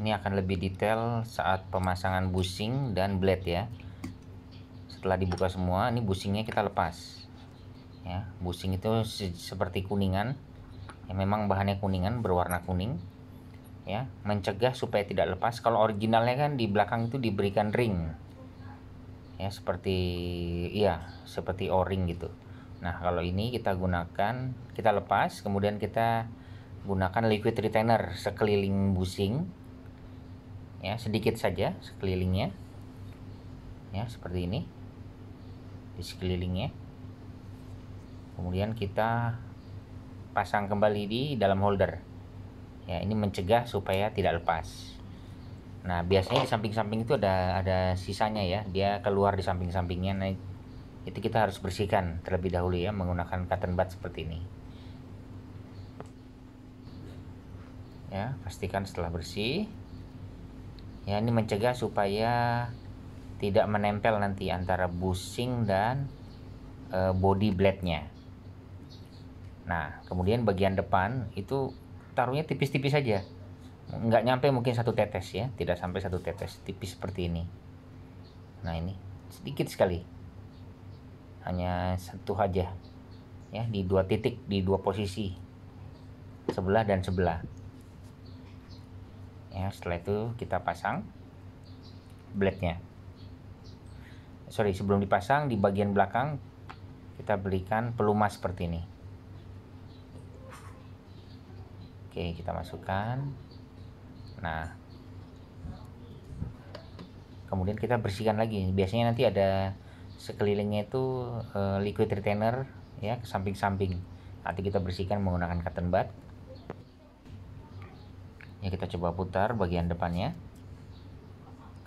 ini akan lebih detail saat pemasangan bushing dan blade ya setelah dibuka semua ini bushingnya kita lepas ya bushing itu se seperti kuningan ya memang bahannya kuningan berwarna kuning ya mencegah supaya tidak lepas kalau originalnya kan di belakang itu diberikan ring ya seperti iya seperti o-ring gitu nah kalau ini kita gunakan kita lepas kemudian kita gunakan liquid retainer sekeliling bushing ya sedikit saja sekelilingnya ya seperti ini di sekelilingnya kemudian kita pasang kembali di dalam holder ya ini mencegah supaya tidak lepas nah biasanya di samping-samping itu ada ada sisanya ya dia keluar di samping-sampingnya nah itu kita harus bersihkan terlebih dahulu ya menggunakan cotton bud seperti ini ya pastikan setelah bersih ya ini mencegah supaya tidak menempel nanti antara bushing dan e, body blade nya nah kemudian bagian depan itu taruhnya tipis-tipis saja nggak nyampe mungkin satu tetes ya tidak sampai satu tetes tipis seperti ini nah ini sedikit sekali hanya satu aja ya di dua titik di dua posisi sebelah dan sebelah Nah, setelah itu kita pasang blade-nya. sorry sebelum dipasang di bagian belakang kita belikan pelumas seperti ini oke kita masukkan nah kemudian kita bersihkan lagi biasanya nanti ada sekelilingnya itu uh, liquid retainer ya ke samping-samping nanti kita bersihkan menggunakan cotton bud ya kita coba putar bagian depannya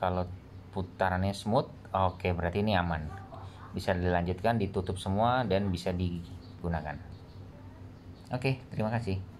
kalau putarannya smooth oke berarti ini aman bisa dilanjutkan ditutup semua dan bisa digunakan oke terima kasih